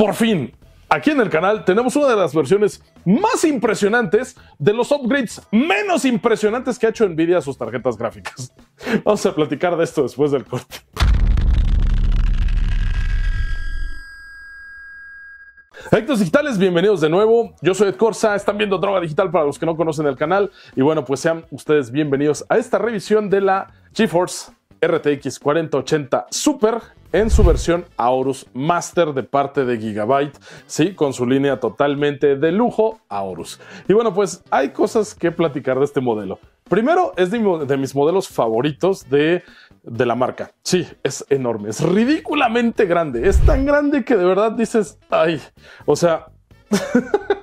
Por fin, aquí en el canal tenemos una de las versiones más impresionantes de los upgrades menos impresionantes que ha hecho Nvidia a sus tarjetas gráficas. Vamos a platicar de esto después del corte. efectos digitales, bienvenidos de nuevo. Yo soy Ed Corsa, están viendo Droga Digital para los que no conocen el canal. Y bueno, pues sean ustedes bienvenidos a esta revisión de la GeForce RTX 4080 Super en su versión Aorus Master de parte de Gigabyte, sí, con su línea totalmente de lujo Aorus. Y bueno, pues hay cosas que platicar de este modelo. Primero, es de, mis modelos favoritos de, de, la marca. Sí, es enorme, es ridículamente grande. Es tan grande que de verdad dices, ay, o sea...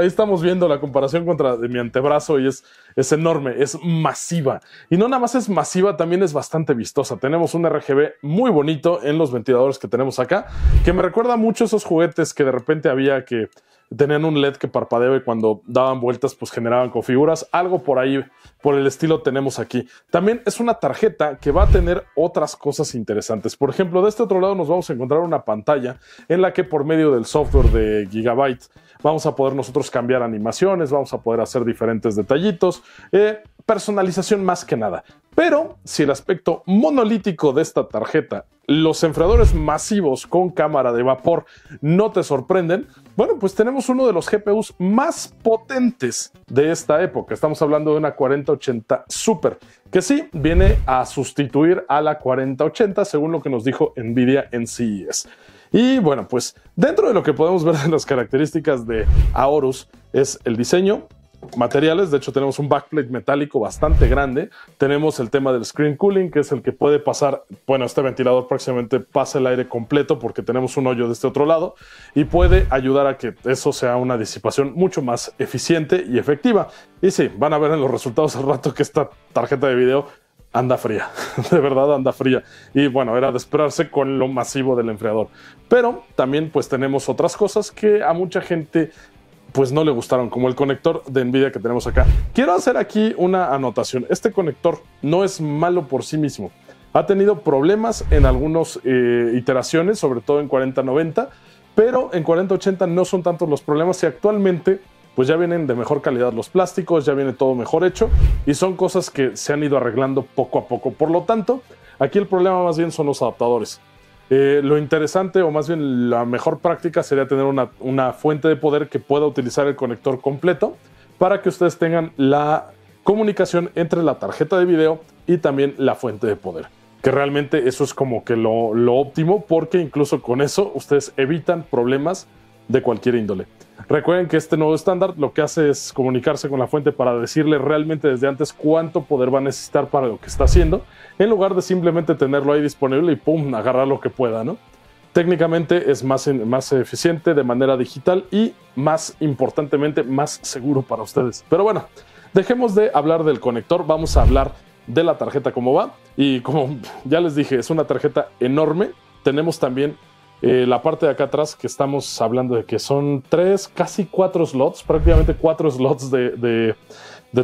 ahí estamos viendo la comparación contra de mi antebrazo y es, es enorme, es masiva. Y no nada más es masiva, también es bastante vistosa. Tenemos un RGB muy bonito en los ventiladores que tenemos acá, que me recuerda mucho esos juguetes que de repente había que tenían un LED que parpadeaba y cuando daban vueltas pues generaban configuras. Algo por ahí, por el estilo tenemos aquí. También es una tarjeta que va a tener otras cosas interesantes. Por ejemplo, de este otro lado nos vamos a encontrar una pantalla en la que por medio del software de Gigabyte vamos a poder nosotros cambiar animaciones, vamos a poder hacer diferentes detallitos, eh, personalización más que nada. Pero si el aspecto monolítico de esta tarjeta, los enfriadores masivos con cámara de vapor no te sorprenden, bueno, pues tenemos uno de los GPUs más potentes de esta época. Estamos hablando de una 4080 Super, que sí viene a sustituir a la 4080, según lo que nos dijo Nvidia en CES. Y bueno, pues dentro de lo que podemos ver en las características de Aorus es el diseño, materiales. De hecho, tenemos un backplate metálico bastante grande. Tenemos el tema del screen cooling, que es el que puede pasar. Bueno, este ventilador prácticamente pasa el aire completo porque tenemos un hoyo de este otro lado y puede ayudar a que eso sea una disipación mucho más eficiente y efectiva. Y sí, van a ver en los resultados al rato que esta tarjeta de video anda fría, de verdad anda fría. Y bueno, era de esperarse con lo masivo del enfriador. Pero también pues tenemos otras cosas que a mucha gente pues no le gustaron, como el conector de Nvidia que tenemos acá. Quiero hacer aquí una anotación. Este conector no es malo por sí mismo. Ha tenido problemas en algunas eh, iteraciones, sobre todo en 4090, pero en 4080 no son tantos los problemas y actualmente pues ya vienen de mejor calidad los plásticos, ya viene todo mejor hecho y son cosas que se han ido arreglando poco a poco. Por lo tanto, aquí el problema más bien son los adaptadores. Eh, lo interesante o más bien la mejor práctica sería tener una, fuente de poder que pueda utilizar el conector completo para que ustedes tengan la comunicación entre la tarjeta de video y también la fuente de poder que realmente eso es como que lo, óptimo porque incluso con eso ustedes evitan problemas de cualquier índole. Recuerden que este nuevo estándar lo que hace es comunicarse con la fuente para decirle realmente desde antes cuánto poder va a necesitar para lo que está haciendo, en lugar de simplemente tenerlo ahí disponible y pum, agarrar lo que pueda, ¿no? Técnicamente es más, más eficiente de manera digital y más importantemente más seguro para ustedes. Pero bueno, dejemos de hablar del conector, vamos a hablar de la tarjeta como va. Y como ya les dije, es una tarjeta enorme. Tenemos también eh, la parte de acá atrás que estamos hablando de que son tres, casi cuatro slots, prácticamente cuatro slots de,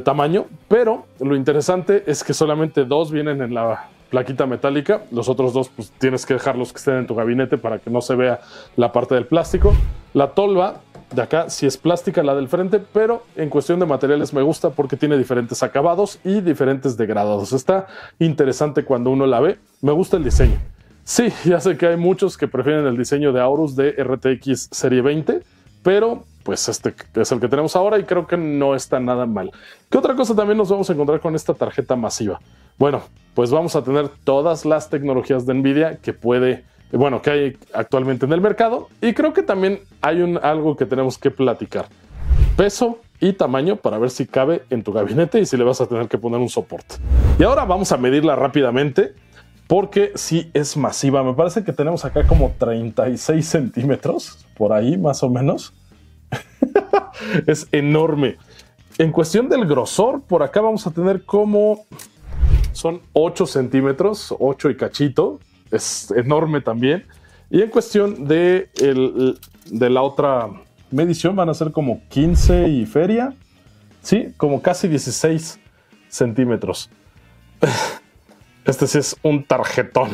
tamaño, pero lo interesante es que solamente dos vienen en la plaquita metálica, los otros dos pues, tienes que dejarlos que estén en tu gabinete para que no se vea la parte del plástico. La tolva de acá si es plástica, la del frente, pero en cuestión de materiales me gusta porque tiene diferentes acabados y diferentes degradados. Está interesante cuando uno la ve, me gusta el diseño. Sí, ya sé que hay muchos que prefieren el diseño de Aurus de RTX Serie 20, pero pues este es el que tenemos ahora y creo que no está nada mal. ¿Qué otra cosa también nos vamos a encontrar con esta tarjeta masiva? Bueno, pues vamos a tener todas las tecnologías de Nvidia que puede, bueno, que hay actualmente en el mercado y creo que también hay un, algo que tenemos que platicar. Peso, y tamaño para ver si cabe en tu gabinete y si le vas a tener que poner un soporte. Y ahora vamos a medirla rápidamente porque sí es masiva. Me parece que tenemos acá como 36 centímetros, por ahí más o menos. es enorme. En cuestión del grosor, por acá vamos a tener como son 8 centímetros, 8 y cachito. Es enorme también. Y en cuestión de, de la otra medición van a ser como 15 y feria. Sí, como casi 16 centímetros. Este sí es un tarjetón.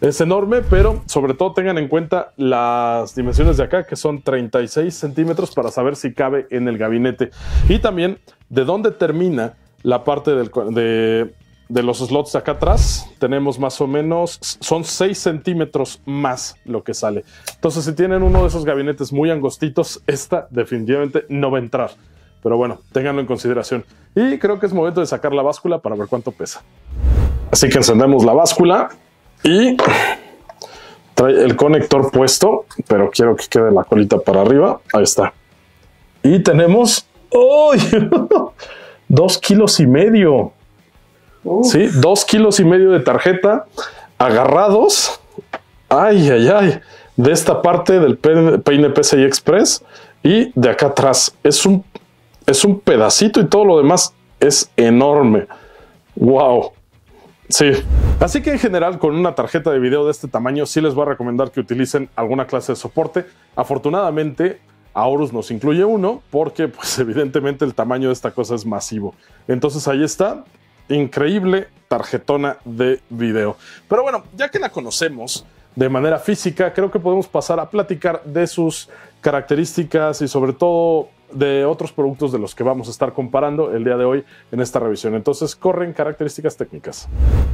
Es enorme, pero sobre todo tengan en cuenta las dimensiones de acá, que son 36 centímetros, para saber si cabe en el gabinete. Y también de dónde termina la parte de, los slots de acá atrás. Tenemos más o menos, son 6 centímetros más lo que sale. Entonces, si tienen uno de esos gabinetes muy angostitos, esta definitivamente no va a entrar. Pero bueno, ténganlo en consideración. Y creo que es momento de sacar la báscula para ver cuánto pesa. Así que encendemos la báscula y trae el conector puesto, pero quiero que quede la colita para arriba. Ahí está. Y tenemos dos kilos y medio. Sí, dos kilos y medio de tarjeta agarrados. Ay, ay, ay. De esta parte del peine, Express y de acá atrás. Es un, es un pedacito y todo lo demás es enorme. Wow. Sí. Así que en general, con una tarjeta de video de este tamaño, sí les voy a recomendar que utilicen alguna clase de soporte. Afortunadamente, Aorus nos incluye uno, porque pues evidentemente el tamaño de esta cosa es masivo. Entonces ahí está, increíble tarjetona de video. Pero bueno, ya que la conocemos de manera física, creo que podemos pasar a platicar de sus características y sobre todo de otros productos de los que vamos a estar comparando el día de hoy en esta revisión. Entonces, corren características técnicas.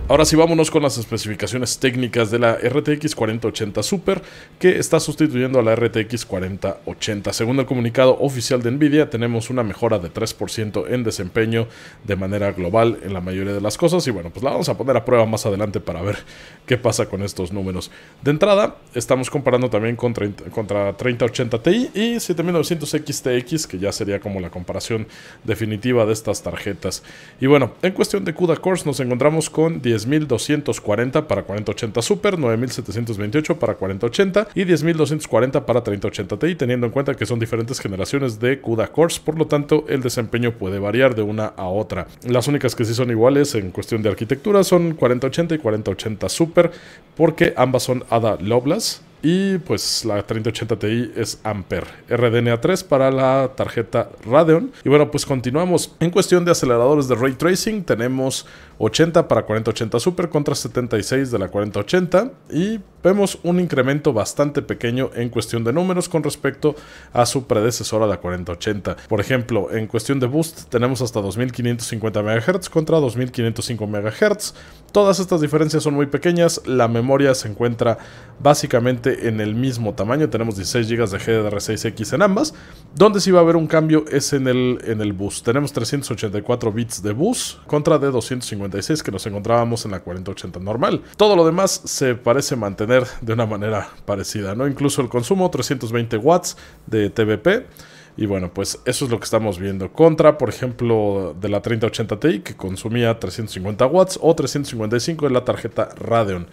Ahora sí, vámonos con las especificaciones técnicas de la RTX 4080 Super, que está sustituyendo a la RTX 4080. Según el comunicado oficial de Nvidia, tenemos una mejora de 3% en desempeño de manera global en la mayoría de las cosas. Y bueno, pues la vamos a poner a prueba más adelante para ver qué pasa con estos números. De entrada, estamos comparando también contra, contra 3080 Ti y 7900 XTX que ya sería como la comparación definitiva de estas tarjetas. Y bueno, en cuestión de CUDA Cores nos encontramos con 10.240 para 4080 Super, 9.728 para 4080 y 10.240 para 3080 Ti, teniendo en cuenta que son diferentes generaciones de CUDA Cores, por lo tanto el desempeño puede variar de una a otra. Las únicas que sí son iguales en cuestión de arquitectura son 4080 y 4080 Super, porque ambas son Ada Lovelace y pues la 3080 Ti es Ampere. RDNA 3 para la tarjeta Radeon. Y bueno, pues continuamos. En cuestión de aceleradores de ray tracing, tenemos 80 para 4080 Super contra 76 de la 4080. Y vemos un incremento bastante pequeño en cuestión de números con respecto a su predecesora, la 4080. Por ejemplo, en cuestión de boost, tenemos hasta 2550 MHz contra 2505 MHz. Todas estas diferencias son muy pequeñas, la memoria se encuentra básicamente en el mismo tamaño, tenemos 16 GB de gdr 6 x en ambas, donde sí va a haber un cambio es en el, en el bus, tenemos 384 bits de bus contra de 256 que nos encontrábamos en la 4080 normal, todo lo demás se parece mantener de una manera parecida, ¿no? incluso el consumo 320 watts de TBP, y bueno, pues eso es lo que estamos viendo. Contra, por ejemplo, de la 3080 Ti, que consumía 350 watts, o 355 en la tarjeta Radeon.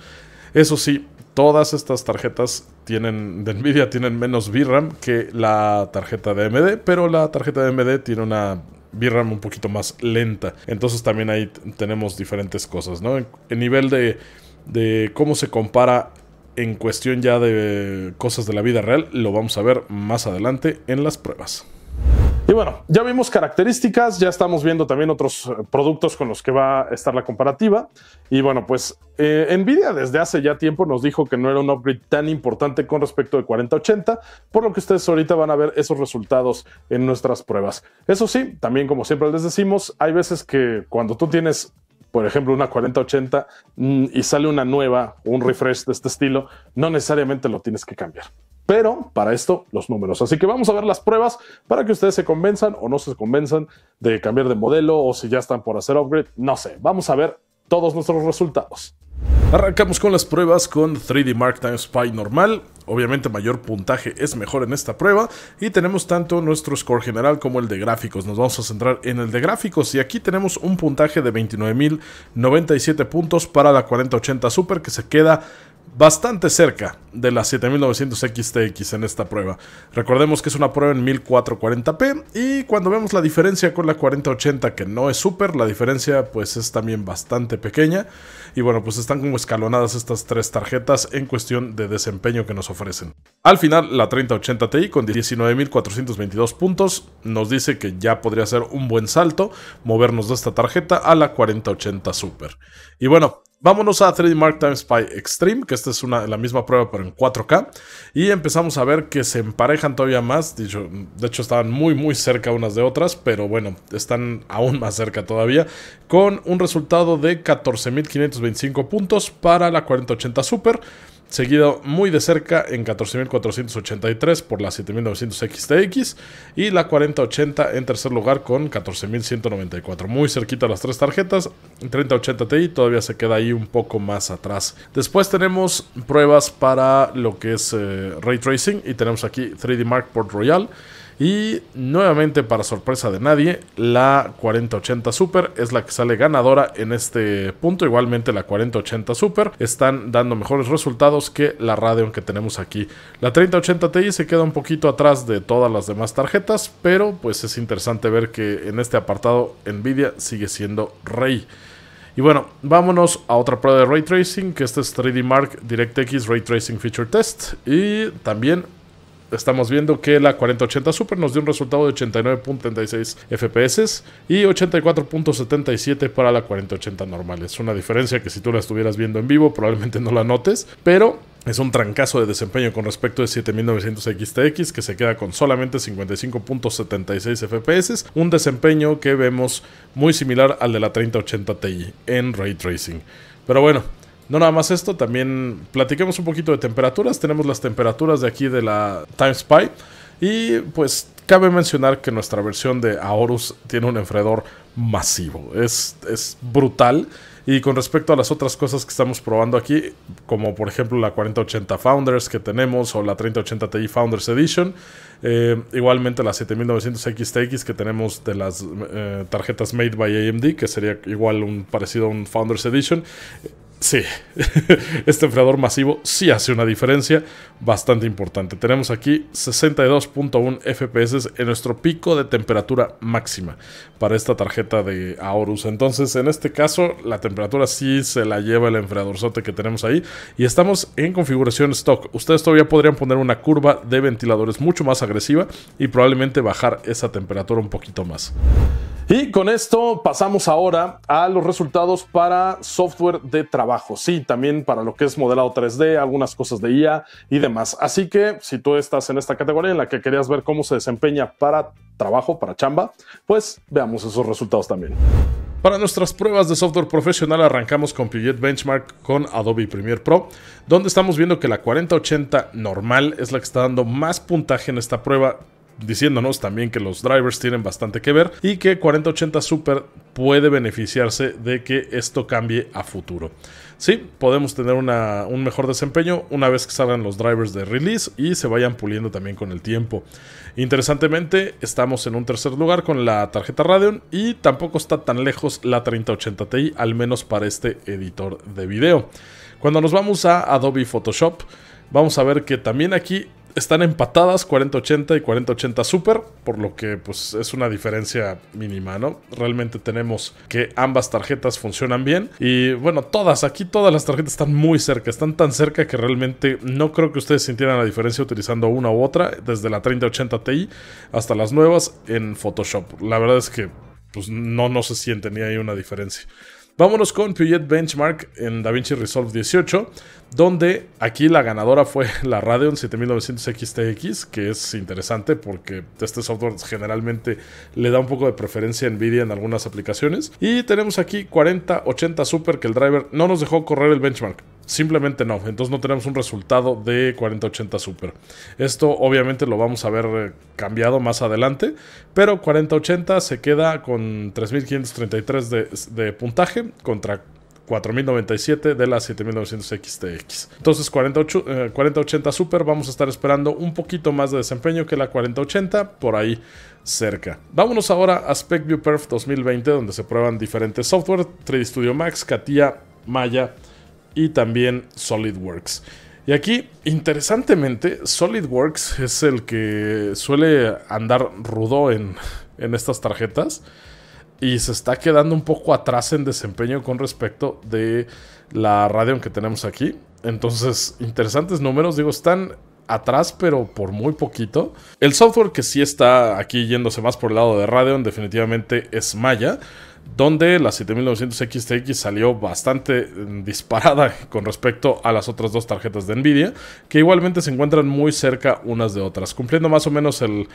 Eso sí, todas estas tarjetas tienen, de Nvidia tienen menos VRAM que la tarjeta de AMD, pero la tarjeta de AMD tiene una VRAM un poquito más lenta. Entonces también ahí tenemos diferentes cosas, ¿no? En, nivel de, de cómo se compara en cuestión ya de cosas de la vida real lo vamos a ver más adelante en las pruebas. Y bueno, ya vimos características, ya estamos viendo también otros eh, productos con los que va a estar la comparativa. Y bueno, pues eh, Nvidia desde hace ya tiempo nos dijo que no era un upgrade tan importante con respecto de 4080, por lo que ustedes ahorita van a ver esos resultados en nuestras pruebas. Eso sí, también como siempre les decimos, hay veces que cuando tú tienes por ejemplo, una 4080 mm, y sale una nueva, un refresh de este estilo, no necesariamente lo tienes que cambiar. Pero para esto, los números. Así que vamos a ver las pruebas para que ustedes se convenzan o no se convenzan de cambiar de modelo o si ya están por hacer upgrade. No sé, vamos a ver todos nuestros resultados. Arrancamos con las pruebas con 3D Mark Time Spy normal. Obviamente mayor puntaje es mejor en esta prueba y tenemos tanto nuestro score general como el de gráficos. Nos vamos a centrar en el de gráficos y aquí tenemos un puntaje de 29.097 puntos para la 4080 Super que se queda bastante cerca de las 7900 XTX en esta prueba. Recordemos que es una prueba en 1440p y cuando vemos la diferencia con la 4080 que no es super, la diferencia pues es también bastante pequeña y bueno pues están como escalonadas estas tres tarjetas en cuestión de desempeño que nos ofrecen. Al final la 3080 Ti con 19422 puntos nos dice que ya podría ser un buen salto movernos de esta tarjeta a la 4080 super. Y bueno, Vámonos a 3D Mark Time Spy Extreme, que esta es la misma prueba pero en 4K. Y empezamos a ver que se emparejan todavía más. de hecho, estaban muy muy cerca unas de otras, pero bueno, están aún más cerca todavía. Con un resultado de 14.525 puntos para la 4080 Super seguido muy de cerca en 14.483 por la 7.900 XTX y la 4080 en tercer lugar con 14.194. Muy cerquita las tres tarjetas, 3080 Ti todavía se queda ahí un poco más atrás. Después tenemos pruebas para lo que es eh, ray tracing y tenemos aquí 3D Mark Port Royal. Y nuevamente, para sorpresa de nadie, la 4080 Super es la que sale ganadora en este punto. Igualmente, la 4080 Super están dando mejores resultados que la Radeon que tenemos aquí. La 3080 Ti se queda un poquito atrás de todas las demás tarjetas, pero pues es interesante ver que en este apartado Nvidia sigue siendo rey. Y bueno, vámonos a otra prueba de ray tracing, que este es 3D Mark DirectX Ray Tracing Feature Test. Y también estamos viendo que la 4080 Super nos dio un resultado de 89.36 FPS y 84.77 para la 4080 normal. Es una diferencia que si tú la estuvieras viendo en vivo probablemente no la notes, pero es un trancazo de desempeño con respecto de 7900 XTX que se queda con solamente 55.76 FPS, un desempeño que vemos muy similar al de la 3080 Ti en ray tracing. Pero bueno, no nada más esto, también platiquemos un poquito de temperaturas. Tenemos las temperaturas de aquí de la Time Spy. Y pues cabe mencionar que nuestra versión de Aorus tiene un enfredor masivo. Es, brutal. Y con respecto a las otras cosas que estamos probando aquí, como por ejemplo la 4080 Founders que tenemos o la 3080 Ti Founders Edition, eh, igualmente la 7900 XTX que tenemos de las eh, tarjetas made by AMD, que sería igual un parecido a un Founders Edition, Sí, este enfriador masivo sí hace una diferencia bastante importante. Tenemos aquí 62.1 FPS en nuestro pico de temperatura máxima para esta tarjeta de Aorus. Entonces, en este caso, la temperatura sí se la lleva el enfriadorzote que tenemos ahí. Y estamos en configuración stock. Ustedes todavía podrían poner una curva de ventiladores mucho más agresiva y probablemente bajar esa temperatura un poquito más. Y con esto pasamos ahora a los resultados para software de trabajo. Sí, también para lo que es modelado 3D, algunas cosas de IA y demás. Así que si tú estás en esta categoría en la que querías ver cómo se desempeña para trabajo, para chamba, pues veamos esos resultados también. Para nuestras pruebas de software profesional arrancamos con Puget Benchmark con Adobe Premiere Pro, donde estamos viendo que la 4080 normal es la que está dando más puntaje en esta prueba diciéndonos también que los drivers tienen bastante que ver y que 4080 Super puede beneficiarse de que esto cambie a futuro. Sí, podemos tener un mejor desempeño una vez que salgan los drivers de release y se vayan puliendo también con el tiempo. Interesantemente, estamos en un tercer lugar con la tarjeta Radeon y tampoco está tan lejos la 3080 Ti, al menos para este editor de video. Cuando nos vamos a Adobe Photoshop, vamos a ver que también aquí están empatadas 4080 y 4080 Super, por lo que pues es una diferencia mínima, ¿no? Realmente tenemos que ambas tarjetas funcionan bien y bueno, todas, aquí todas las tarjetas están muy cerca, están tan cerca que realmente no creo que ustedes sintieran la diferencia utilizando una u otra, desde la 3080 Ti hasta las nuevas en Photoshop. La verdad es que pues no, no se siente ni hay una diferencia. Vámonos con Puget Benchmark en DaVinci Resolve 18, donde aquí la ganadora fue la Radeon 7900XTX, que es interesante porque este software generalmente le da un poco de preferencia a Nvidia en algunas aplicaciones. Y tenemos aquí 4080 Super, que el driver no nos dejó correr el benchmark. Simplemente no. Entonces no tenemos un resultado de 4080 Super. Esto obviamente lo vamos a ver eh, cambiado más adelante. Pero 4080 se queda con 3533 de, puntaje contra 4097 de la 7900 XTX. Entonces 48, 4080 eh, Super vamos a estar esperando un poquito más de desempeño que la 4080 por ahí cerca. Vámonos ahora a SpecView Perf 2020 donde se prueban diferentes software, 3D Studio Max, Katia, Maya, y también SolidWorks. Y aquí, interesantemente, SolidWorks es el que suele andar rudo en, estas tarjetas y se está quedando un poco atrás en desempeño con respecto de la Radeon que tenemos aquí. Entonces, interesantes números, digo, están atrás, pero por muy poquito. El software que sí está aquí yéndose más por el lado de Radeon definitivamente es Maya donde la 7900 XTX salió bastante mm, disparada con respecto a las otras dos tarjetas de Nvidia, que igualmente se encuentran muy cerca unas de otras, cumpliendo más o menos el,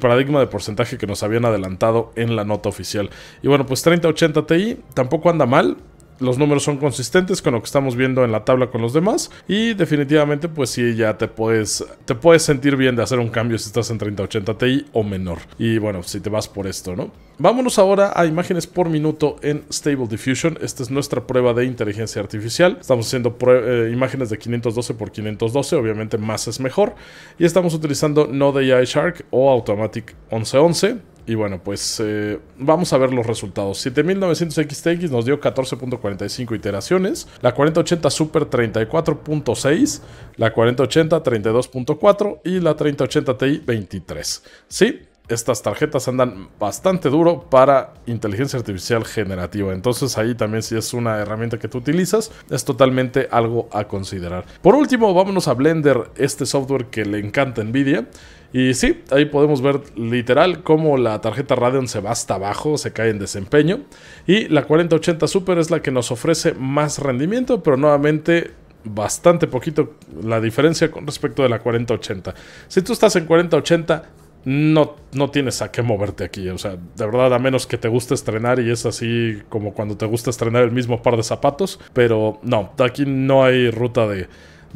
paradigma de porcentaje que nos habían adelantado en la nota oficial. Y bueno, pues 3080 Ti tampoco anda mal, los números son consistentes con lo que estamos viendo en la tabla con los demás. Y definitivamente, pues sí, ya te puedes, te puedes sentir bien de hacer un cambio si estás en 3080 Ti o menor. Y bueno, si te vas por esto, ¿no? Vámonos ahora a imágenes por minuto en Stable Diffusion. Esta es nuestra prueba de inteligencia artificial. Estamos haciendo eh, imágenes de 512 por 512, obviamente más es mejor. Y estamos utilizando Node AI Shark o Automatic 1111. Y bueno, pues eh, vamos a ver los resultados. 7900XTX nos dio 14.45 iteraciones. La 4080 Super 34.6. La 4080 32.4. Y la 3080 Ti 23. Sí, estas tarjetas andan bastante duro para inteligencia artificial generativa. Entonces ahí también si es una herramienta que tú utilizas, es totalmente algo a considerar. Por último, vámonos a Blender, este software que le encanta Nvidia. Y sí, ahí podemos ver literal cómo la tarjeta Radeon se va hasta abajo, se cae en desempeño. Y la 4080 Super es la que nos ofrece más rendimiento, pero nuevamente bastante poquito la diferencia con respecto de la 4080. Si tú estás en 4080, no, no tienes a qué moverte aquí. O sea, de verdad, a menos que te guste estrenar y es así como cuando te gusta estrenar el mismo par de zapatos. Pero no, aquí no hay ruta de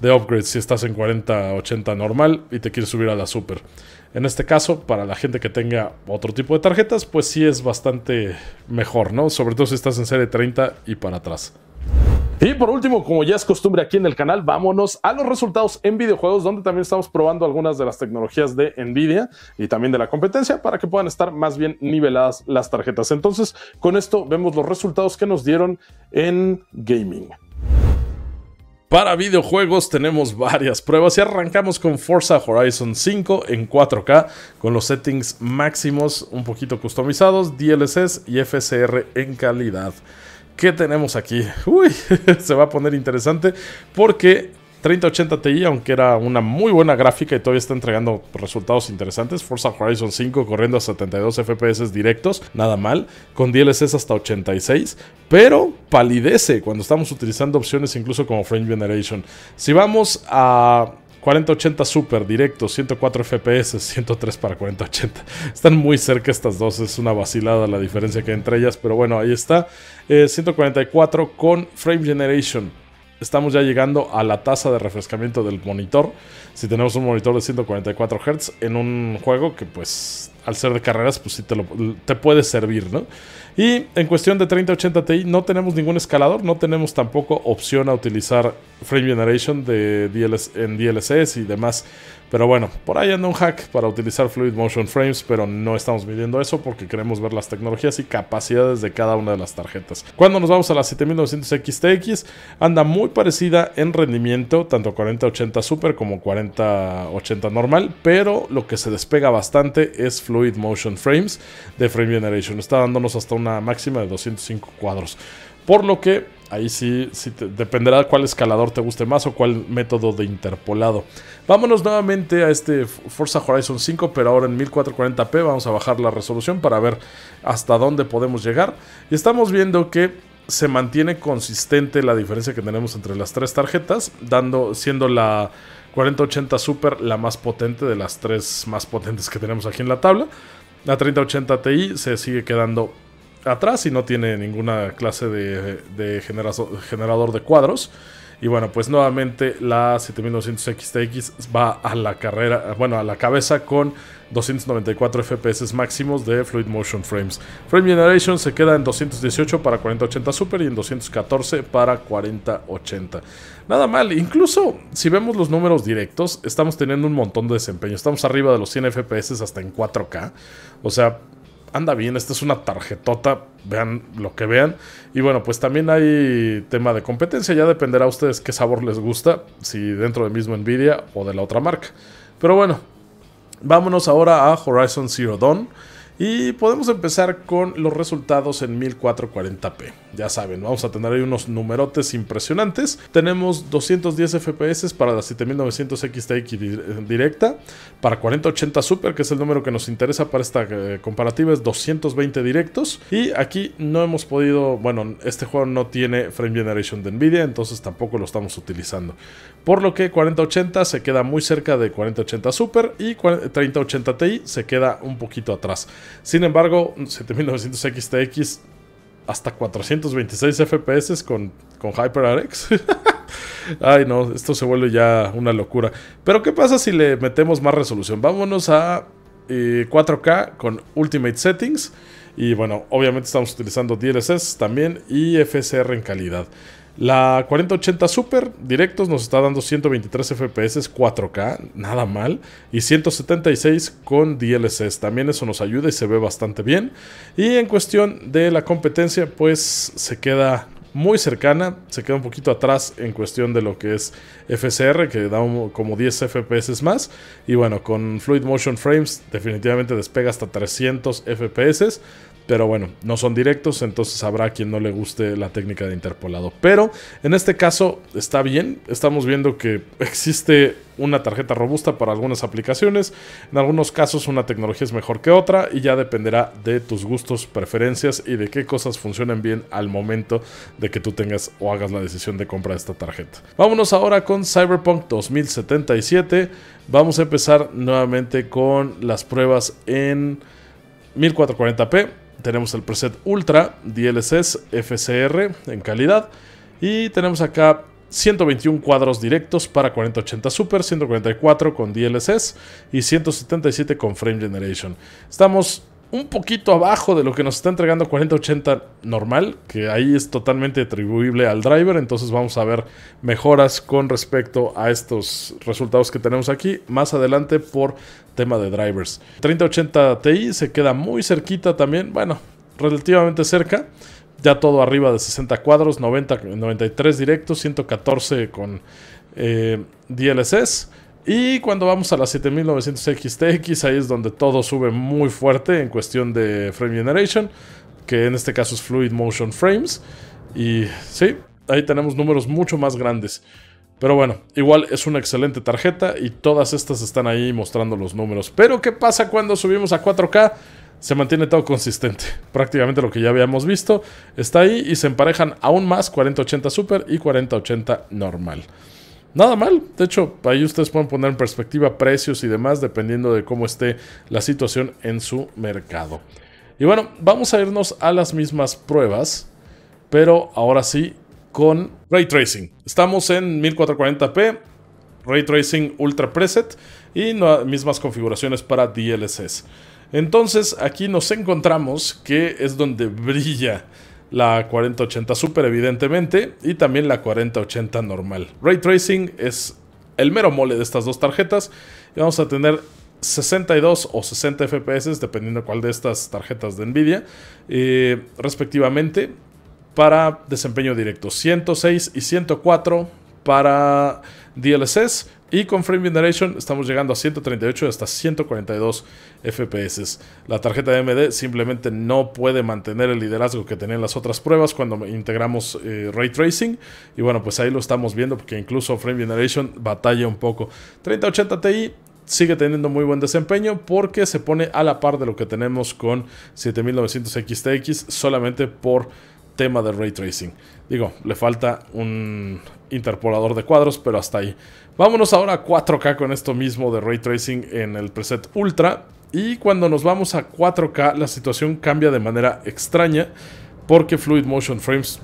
de upgrades si estás en 40, 80 normal y te quieres subir a la super. En este caso, para la gente que tenga otro tipo de tarjetas, pues sí es bastante mejor, ¿no? Sobre todo si estás en serie 30 y para atrás. Y por último, como ya es costumbre aquí en el canal, vámonos a los resultados en videojuegos, donde también estamos probando algunas de las tecnologías de Nvidia y también de la competencia para que puedan estar más bien niveladas las tarjetas. Entonces, con esto vemos los resultados que nos dieron en gaming. Para videojuegos tenemos varias pruebas y arrancamos con Forza Horizon 5 en 4K con los settings máximos un poquito customizados, DLCs y FSR en calidad. ¿Qué tenemos aquí? Uy, se va a poner interesante porque 3080 Ti, aunque era una muy buena gráfica y todavía está entregando resultados interesantes. Forza Horizon 5 corriendo a 72 FPS directos, nada mal, con DLSS hasta 86, pero palidece cuando estamos utilizando opciones incluso como Frame Generation. Si vamos a 4080 Super directo, 104 FPS, 103 para 4080. Están muy cerca estas dos, es una vacilada la diferencia que hay entre ellas, pero bueno, ahí está. 144 eh, con Frame Generation estamos ya llegando a la tasa de refrescamiento del monitor. Si tenemos un monitor de 144 Hz en un juego que pues al ser de carreras pues sí te, te puede servir, Y en cuestión de 3080 Ti no tenemos ningún escalador, no tenemos tampoco opción a utilizar Frame Generation de DLS, en DLCs y demás pero bueno, por ahí anda un hack para utilizar Fluid Motion Frames, pero no estamos midiendo eso porque queremos ver las tecnologías y capacidades de cada una de las tarjetas. Cuando nos vamos a la 7900 XTX, anda muy parecida en rendimiento, tanto 4080 Super como 4080 normal, pero lo que se despega bastante es Fluid Motion Frames de Frame Generation. Está dándonos hasta una máxima de 205 cuadros. Por lo que ahí sí, dependerá cuál escalador te guste más o cuál método de interpolado. Vámonos nuevamente a este Forza Horizon 5, pero ahora en 1440p vamos a bajar la resolución para ver hasta dónde podemos llegar. Y estamos viendo que se mantiene consistente la diferencia que tenemos entre las tres tarjetas, dando, siendo la 4080 Super la más potente de las tres más potentes que tenemos aquí en la tabla. La 3080 Ti se sigue quedando atrás y no tiene ninguna clase de, generador de cuadros. Y bueno, pues nuevamente la 7200 xtx va a la carrera, bueno, a la cabeza con 294 FPS máximos de Fluid Motion Frames. Frame Generation se queda en 218 para 4080 Super y en 214 para 4080. Nada mal, incluso si vemos los números directos, estamos teniendo un montón de desempeño. Estamos arriba de los 100 FPS hasta en 4K. O sea, anda bien. Esta es una tarjetota, vean lo que vean. Y bueno, pues también hay tema de competencia. Ya dependerá a ustedes qué sabor les gusta, si dentro del mismo Nvidia o de la otra marca. Pero bueno, vámonos ahora a Horizon Zero Dawn. Y podemos empezar con los resultados en 1440p. Ya saben, vamos a tener ahí unos numerotes impresionantes. Tenemos 210 FPS para la 7900 XTX directa, para 4080 Super, que es el número que nos interesa para esta eh, comparativa, es 220 directos. Y aquí no hemos podido, bueno, este juego no tiene frame generation de Nvidia, entonces tampoco lo estamos utilizando. Por lo que 4080 se queda muy cerca de 4080 Super y 3080 Ti se queda un poquito atrás. Sin embargo, 7900 XTX hasta 426 FPS con, con Rx. Ay, no, esto se vuelve ya una locura. Pero, ¿qué pasa si le metemos más resolución? Vámonos a 4K eh, con Ultimate Settings. Y bueno, obviamente estamos utilizando DLSS también y FSR en calidad. La 4080 Super directos nos está dando 123 FPS 4K, nada mal, y 176 con dlcs También eso nos ayuda y se ve bastante bien. Y en cuestión de la competencia, pues se queda muy cercana, se queda un poquito atrás en cuestión de lo que es FSR, que da como 10 FPS más. Y bueno, con Fluid Motion Frames definitivamente despega hasta 300 FPS. Pero bueno, no son directos, entonces habrá quien no le guste la técnica de interpolado. Pero en este caso está bien, estamos viendo que existe una tarjeta robusta para algunas aplicaciones, en algunos casos una tecnología es mejor que otra y ya dependerá de tus gustos, preferencias y de qué cosas funcionen bien al momento de que tú tengas o hagas la decisión de comprar esta tarjeta. Vámonos ahora con Cyberpunk 2077, vamos a empezar nuevamente con las pruebas en 1440p tenemos el preset Ultra, DLSS, FCR en calidad. Y tenemos acá 121 cuadros directos para 4080 Super, 144 con DLSS y 177 con Frame Generation. Estamos un poquito abajo de lo que nos está entregando 4080 normal, que ahí es totalmente atribuible al driver, entonces vamos a ver mejoras con respecto a estos resultados que tenemos aquí más adelante por tema de drivers. 3080 Ti se queda muy cerquita también, bueno, relativamente cerca. Ya todo arriba de 60 cuadros, 90, 93 directos, 114 con eh, DLCs. Y cuando vamos a la 7900XTX, ahí es donde todo sube muy fuerte en cuestión de frame generation, que en este caso es Fluid Motion Frames. Y sí, ahí tenemos números mucho más grandes. Pero bueno, igual es una excelente tarjeta y todas estas están ahí mostrando los números. Pero ¿qué pasa cuando subimos a 4K? Se mantiene todo consistente. Prácticamente lo que ya habíamos visto está ahí y se emparejan aún más 4080 Super y 4080 normal nada mal. De hecho, ahí ustedes pueden poner en perspectiva precios y demás, dependiendo de cómo esté la situación en su mercado. Y bueno, vamos a irnos a las mismas pruebas, pero ahora sí con Ray Tracing. Estamos en 1440p, Ray Tracing Ultra Preset y mismas configuraciones para DLSS. Entonces aquí nos encontramos que es donde brilla la 4080 Super evidentemente y también la 4080 normal. Ray Tracing es el mero mole de estas dos tarjetas y vamos a tener 62 o 60 FPS dependiendo cuál de estas tarjetas de Nvidia eh, respectivamente para desempeño directo 106 y 104 para DLSS y con Frame Generation estamos llegando a 138 hasta 142 FPS. La tarjeta AMD simplemente no puede mantener el liderazgo que tenían las otras pruebas cuando integramos eh, Ray Tracing. Y bueno, pues ahí lo estamos viendo porque incluso Frame Generation batalla un poco. 3080 Ti sigue teniendo muy buen desempeño porque se pone a la par de lo que tenemos con 7900 XTX solamente por tema de ray tracing. Digo, le falta un interpolador de cuadros, pero hasta ahí. Vámonos ahora a 4K con esto mismo de ray tracing en el preset ultra. Y cuando nos vamos a 4K, la situación cambia de manera extraña porque Fluid Motion Frames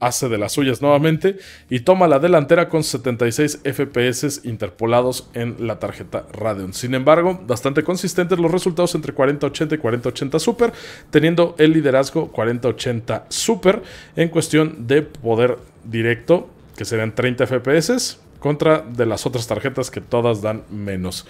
hace de las suyas nuevamente y toma la delantera con 76 FPS interpolados en la tarjeta Radeon. Sin embargo, bastante consistentes los resultados entre 4080 y 4080 Super, teniendo el liderazgo 4080 Super en cuestión de poder directo, que serían 30 FPS, contra de las otras tarjetas que todas dan menos.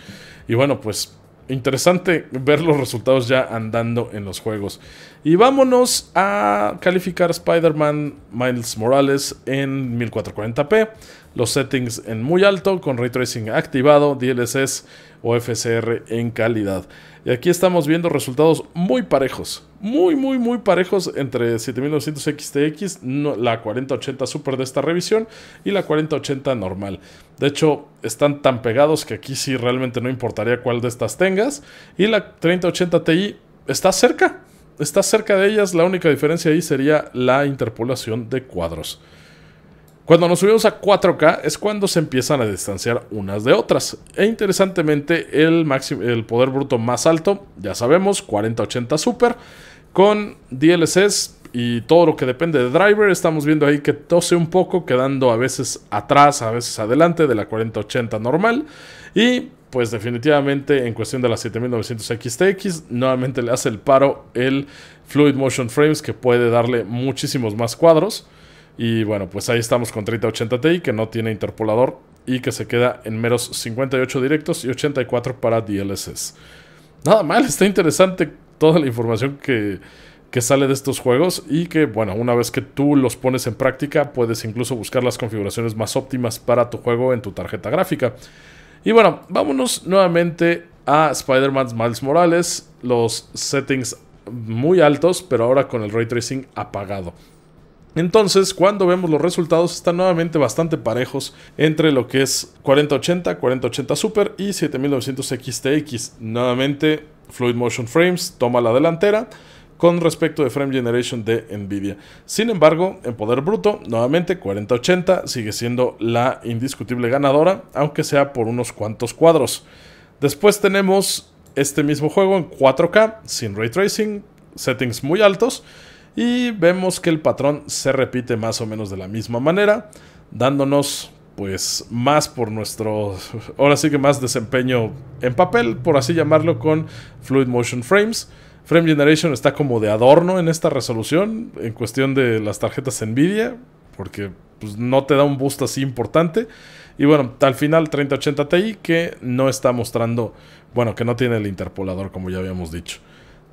Y bueno, pues interesante ver los resultados ya andando en los juegos. Y vámonos a calificar Spider-Man Miles Morales en 1440p. Los settings en muy alto, con ray tracing activado, DLSS o FSR en calidad. Y aquí estamos viendo resultados muy parejos. Muy, muy, muy parejos entre 7900 XTX, la 4080 Super de esta revisión y la 4080 normal. De hecho, están tan pegados que aquí sí realmente no importaría cuál de estas tengas. Y la 3080 Ti está cerca. Está cerca de ellas. La única diferencia ahí sería la interpolación de cuadros. Cuando nos subimos a 4K es cuando se empiezan a distanciar unas de otras. E interesantemente, el, el poder bruto más alto, ya sabemos, 4080 Super, con DLCs y todo lo que depende de driver. Estamos viendo ahí que tose un poco, quedando a veces atrás, a veces adelante de la 4080 normal. Y pues definitivamente en cuestión de la 7900 XTX, nuevamente le hace el paro el Fluid Motion Frames que puede darle muchísimos más cuadros. Y bueno, pues ahí estamos con 3080 Ti que no tiene interpolador y que se queda en meros 58 directos y 84 para DLSS. Nada mal, está interesante toda la información que, que sale de estos juegos y que, bueno, una vez que tú los pones en práctica, puedes incluso buscar las configuraciones más óptimas para tu juego en tu tarjeta gráfica. Y bueno, vámonos nuevamente a spider mans Miles Morales, los settings muy altos, pero ahora con el ray tracing apagado. Entonces, cuando vemos los resultados, están nuevamente bastante parejos entre lo que es 4080, 4080 Super y 7900 XTX. Nuevamente, Fluid Motion Frames toma la delantera con respecto de frame generation de Nvidia. Sin embargo, en poder bruto, nuevamente 4080 sigue siendo la indiscutible ganadora, aunque sea por unos cuantos cuadros. Después tenemos este mismo juego en 4K, sin ray tracing, settings muy altos y vemos que el patrón se repite más o menos de la misma manera, dándonos pues más por nuestro, ahora sí que más desempeño en papel, por así llamarlo, con Fluid Motion Frames. Frame Generation está como de adorno en esta resolución, en cuestión de las tarjetas Nvidia, porque pues, no te da un boost así importante. Y bueno, al final 3080 Ti que no está mostrando, bueno, que no tiene el interpolador como ya habíamos dicho.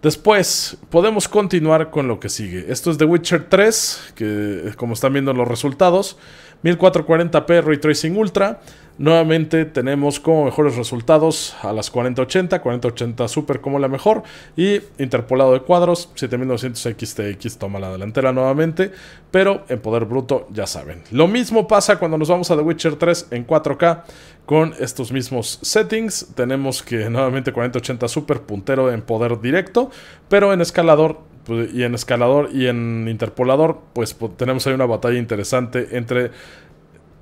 Después, podemos continuar con lo que sigue. Esto es The Witcher 3, que como están viendo los resultados, 1440p Ray Tracing Ultra. Nuevamente tenemos como mejores resultados a las 4080, 4080 Super como la mejor y interpolado de cuadros 7900XTX toma la delantera nuevamente, pero en poder bruto ya saben. Lo mismo pasa cuando nos vamos a The Witcher 3 en 4K con estos mismos settings. Tenemos que nuevamente 4080 Super puntero en poder directo, pero en escalador pues, y en escalador y en interpolador, pues, tenemos ahí una batalla interesante entre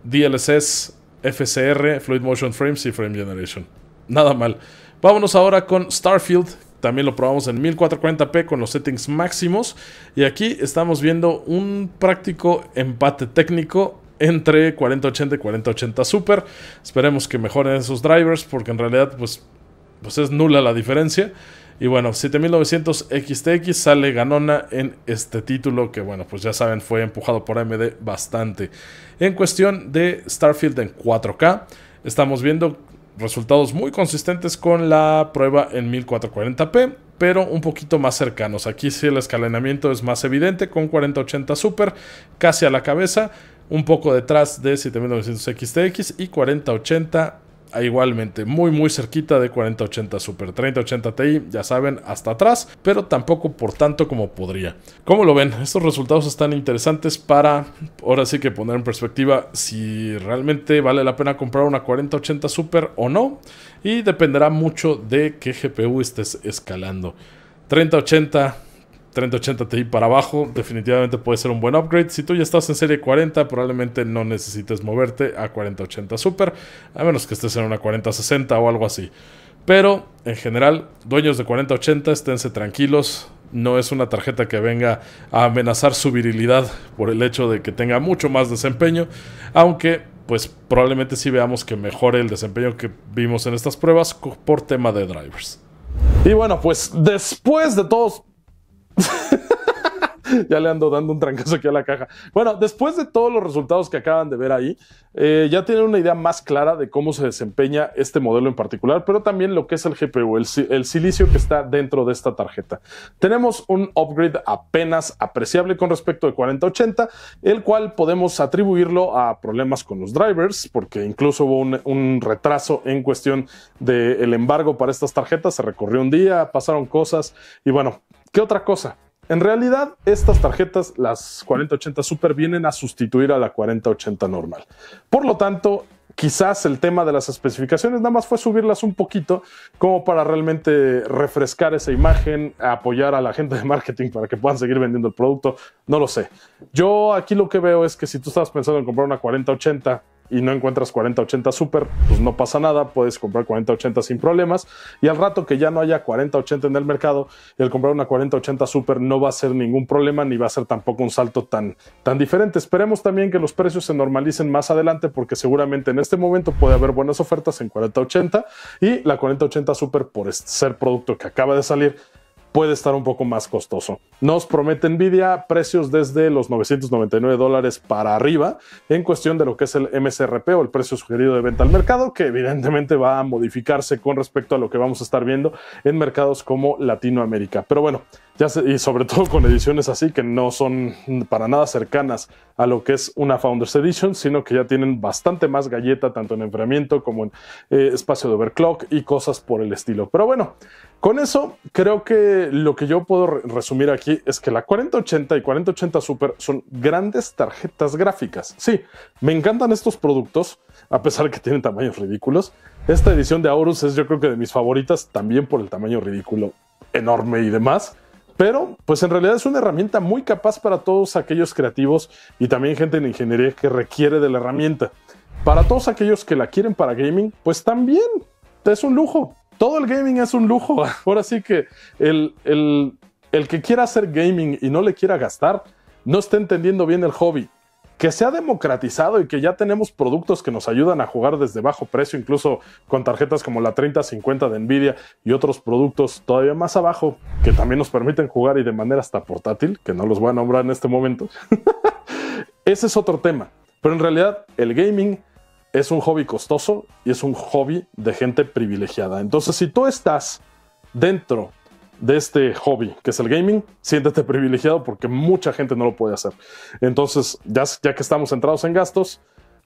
DLSS, FCR, Fluid Motion Frames y Frame Generation. Nada mal. Vámonos ahora con Starfield. También lo probamos en 1440p con los settings máximos. Y aquí estamos viendo un práctico empate técnico entre 4080 y 4080 Super. Esperemos que mejoren esos drivers porque en realidad pues, pues es nula la diferencia. Y bueno, 7900 XTX sale ganona en este título que bueno, pues ya saben, fue empujado por AMD bastante. En cuestión de Starfield en 4K, estamos viendo resultados muy consistentes con la prueba en 1440p, pero un poquito más cercanos. Aquí sí el escalenamiento es más evidente con 4080 Super casi a la cabeza, un poco detrás de 7900 XTX y 4080 Ah, igualmente muy muy cerquita de 4080 Super, 3080 Ti, ya saben, hasta atrás, pero tampoco por tanto como podría. Como lo ven? Estos resultados están interesantes para, ahora sí que poner en perspectiva si realmente vale la pena comprar una 4080 Super o no, y dependerá mucho de qué GPU estés escalando. 3080 3080 Ti para abajo, definitivamente puede ser un buen upgrade. Si tú ya estás en serie 40, probablemente no necesites moverte a 4080 Super, a menos que estés en una 4060 o algo así. Pero en general, dueños de 4080, esténse tranquilos. No es una tarjeta que venga a amenazar su virilidad por el hecho de que tenga mucho más desempeño, aunque pues probablemente sí veamos que mejore el desempeño que vimos en estas pruebas por tema de drivers. Y bueno, pues después de todos ya le ando dando un trancazo aquí a la caja. Bueno, después de todos los resultados que acaban de ver ahí, eh, ya tienen una idea más clara de cómo se desempeña este modelo en particular, pero también lo que es el GPU, el, silicio que está dentro de esta tarjeta. Tenemos un upgrade apenas apreciable con respecto de 4080, el cual podemos atribuirlo a problemas con los drivers, porque incluso hubo un, retraso en cuestión del embargo para estas tarjetas, se recorrió un día, pasaron cosas y bueno, ¿Qué otra cosa? En realidad, estas tarjetas, las 4080 Super, vienen a sustituir a la 4080 normal. Por lo tanto, quizás el tema de las especificaciones nada más fue subirlas un poquito como para realmente refrescar esa imagen, apoyar a la gente de marketing para que puedan seguir vendiendo el producto, no lo sé. Yo aquí lo que veo es que si tú estabas pensando en comprar una 4080 y no encuentras 4080 Super, pues no pasa nada, puedes comprar 4080 sin problemas. Y al rato que ya no haya 4080 en el mercado, el comprar una 4080 Super no va a ser ningún problema ni va a ser tampoco un salto tan, tan diferente. Esperemos también que los precios se normalicen más adelante porque seguramente en este momento puede haber buenas ofertas en 4080 y la 4080 Super por ser producto que acaba de salir puede estar un poco más costoso. Nos promete Nvidia precios desde los 999 dólares para arriba en cuestión de lo que es el MSRP o el precio sugerido de venta al mercado, que evidentemente va a modificarse con respecto a lo que vamos a estar viendo en mercados como Latinoamérica. Pero bueno, ya y sobre todo con ediciones así que no son para nada cercanas a lo que es una Founders Edition, sino que ya tienen bastante más galleta tanto en enfriamiento como en eh, espacio de overclock y cosas por el estilo. Pero bueno, con eso, creo que lo que yo puedo resumir aquí es que la 4080 y 4080 Super son grandes tarjetas gráficas. Sí, me encantan estos productos, a pesar de que tienen tamaños ridículos. Esta edición de Aorus es yo creo que de mis favoritas, también por el tamaño ridículo enorme y demás. Pero, pues en realidad es una herramienta muy capaz para todos aquellos creativos y también gente en ingeniería que requiere de la herramienta. Para todos aquellos que la quieren para gaming, pues también es un lujo todo el gaming es un lujo. Ahora sí que el, que quiera hacer gaming y no le quiera gastar, no está entendiendo bien el hobby que se ha democratizado y que ya tenemos productos que nos ayudan a jugar desde bajo precio, incluso con tarjetas como la 3050 de Nvidia y otros productos todavía más abajo, que también nos permiten jugar y de manera hasta portátil, que no los voy a nombrar en este momento. Ese es otro tema, pero en realidad el gaming es un hobby costoso y es un hobby de gente privilegiada. Entonces, si tú estás dentro de este hobby que es el gaming, siéntete privilegiado porque mucha gente no lo puede hacer. Entonces, ya, que estamos centrados en gastos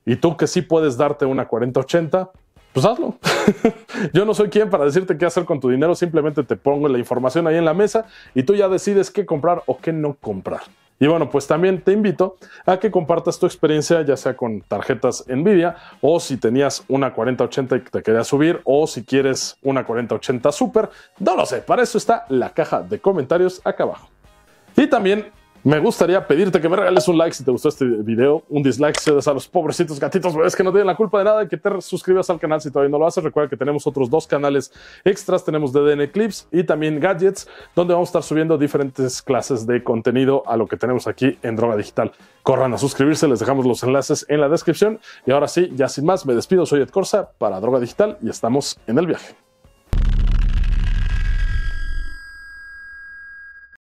y tú que sí puedes darte una 40-80, pues hazlo. Yo no soy quien para decirte qué hacer con tu dinero, simplemente te pongo la información ahí en la mesa y tú ya decides qué comprar o qué no comprar. Y bueno, pues también te invito a que compartas tu experiencia, ya sea con tarjetas Nvidia o si tenías una 4080 y que te querías subir o si quieres una 4080 Super. No lo sé, para eso está la caja de comentarios acá abajo. Y también me gustaría pedirte que me regales un like si te gustó este video, un dislike si eres a los pobrecitos gatitos bebés que no tienen la culpa de nada y que te suscribas al canal si todavía no lo haces. Recuerda que tenemos otros dos canales extras, tenemos DDN Clips y también Gadgets, donde vamos a estar subiendo diferentes clases de contenido a lo que tenemos aquí en Droga Digital. Corran a suscribirse, les dejamos los enlaces en la descripción. Y ahora sí, ya sin más, me despido, soy Ed Corsa para Droga Digital y estamos en el viaje.